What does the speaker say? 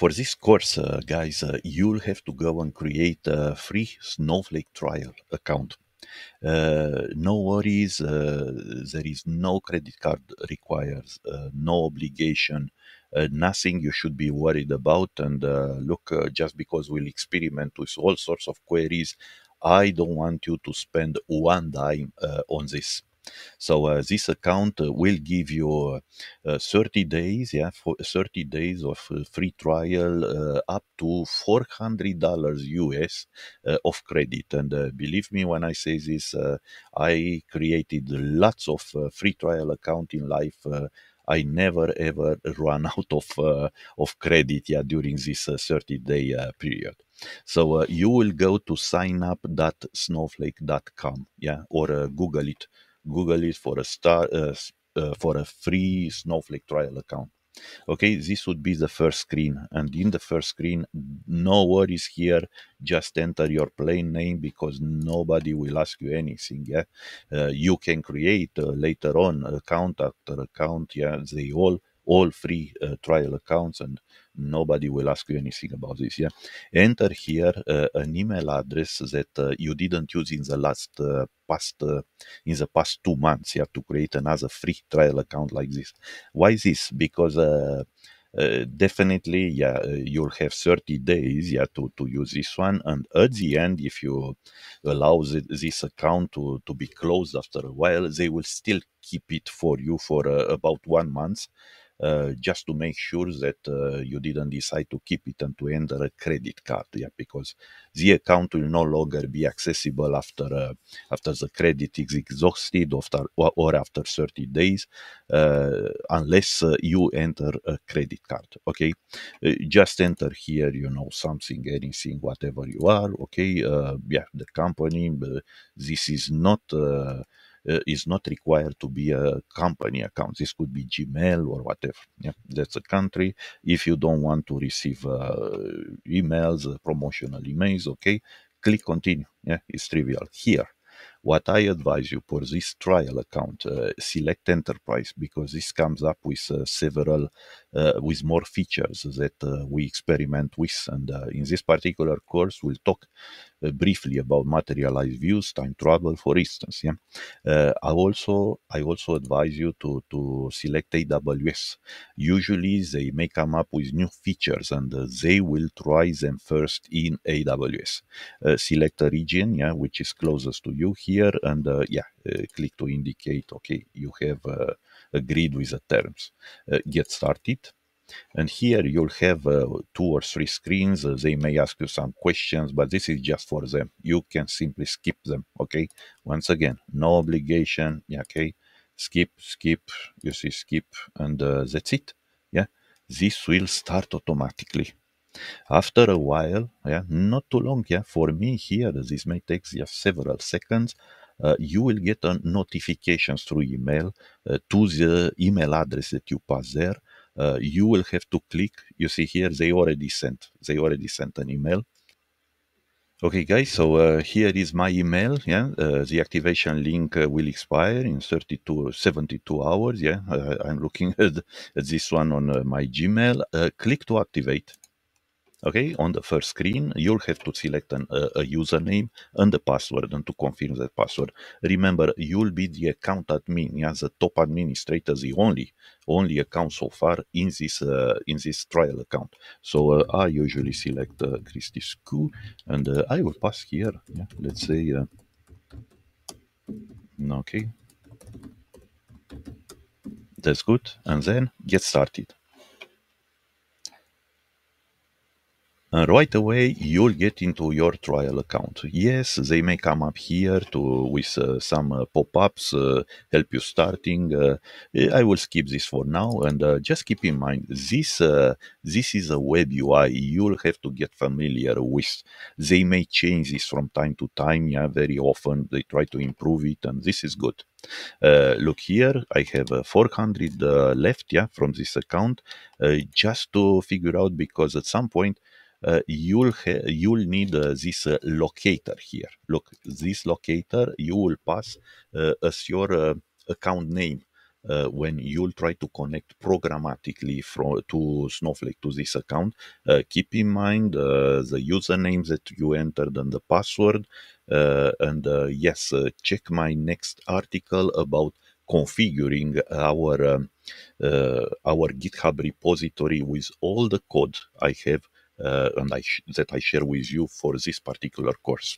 For this course, uh, guys, uh, you'll have to go and create a free Snowflake trial account. Uh, no worries, uh, there is no credit card required, uh, no obligation, uh, nothing you should be worried about. And look, just because we'll experiment with all sorts of queries, I don't want you to spend one dime on this. So uh, this account uh, will give you uh, uh 30 days, yeah, for 30 days of uh, free trial uh, up to $400 US of credit. And believe me when I say this, I created lots of free trial account in life. I never ever run out of uh, of credit yeah, during this uh, 30 day uh, period. So you will go to signup.snowflake.com yeah or Google it Google it for a star uh, uh, for a free Snowflake trial account. Okay, this would be the first screen, and in the first screen, no worries here. Just enter your plain name because nobody will ask you anything. Yeah, uh, you can create uh, later on account after account. Yeah, they all all free uh, trial accounts and nobody will ask you anything about this. Yeah, enter here uh, an email address that uh, you didn't use in the last uh, past uh, in the past two months. Yeah, to create another free trial account like this. Why this? Because uh, definitely, yeah, you'll have 30 days, yeah, to, to use this one. And at the end, if you allow the, this account to, to be closed after a while, they will still keep it for you for about one month uh, just to make sure that uh, you didn't decide to keep it and to enter a credit card, yeah, because the account will no longer be accessible after uh, after the credit is exhausted after, or after 30 days, uh, unless uh, you enter a credit card. Okay, just enter here, you know, something, anything, whatever you are. Okay, yeah, the company. this is not uh, is not required to be a company account. This could be Gmail or whatever. Yeah, that's a country. If you don't want to receive uh, emails, uh, promotional emails, okay, click continue. Yeah, it's trivial. Here, what I advise you for this trial account, uh, select enterprise because this comes up with uh, several uh, with more features that uh, we experiment with. And uh, in this particular course, we'll talk briefly about materialized views, time travel, for instance. Yeah, I also I also advise you to to select AWS. Usually, they may come up with new features, and they will try them first in AWS. select a region, yeah, which is closest to you here, and yeah, click to indicate. Okay, you have agreed with the terms. Uh, get started. And here you'll have uh, two or three screens. Uh, they may ask you some questions, but this is just for them. You can simply skip them, okay? Once again, no obligation, okay? Skip, skip, you see skip, and that's it, yeah? This will start automatically after a while yeah not too long yeah for me here this may take just several seconds uh, you will get a notification through email uh, to the email address that you pass there. Uh, you will have to click. You see here, they already sent. They already sent an email. Okay, guys, so uh, here is my email. Yeah, uh, the activation link uh, will expire in 32, 72 hours. Yeah, I'm looking at, at this one on my Gmail. click to activate. Okay, on the first screen, you'll have to select an, a username and a password and to confirm that password. Remember, you'll be the account admin as a top administrator, the only only account so far in this uh, in this trial account. So uh, I usually select uh, School and uh, I will pass here. Yeah, let's say uh, okay. That's good. And then get started. right away you'll get into your trial account. Yes, they may come up here to with uh, some uh, pop-ups, uh, help you starting. Uh, eh, I will skip this for now, and uh, just keep in mind this uh, this is a web UI. You'll have to get familiar with. They may change this from time to time. Yeah, very often they try to improve it, and this is good. Uh, look here, I have uh, 400 uh, left yeah, from this account just to figure out because at some point uh, you'll, you'll need uh, this uh, locator here. Look, this locator you will pass as your account name. Uh, when you'll try to connect programmatically from to Snowflake to this account, uh, keep in mind uh, the username that you entered and the password. and yes, check my next article about configuring our um, our GitHub repository with all the code I have uh, and I sh- that I share with you for this particular course.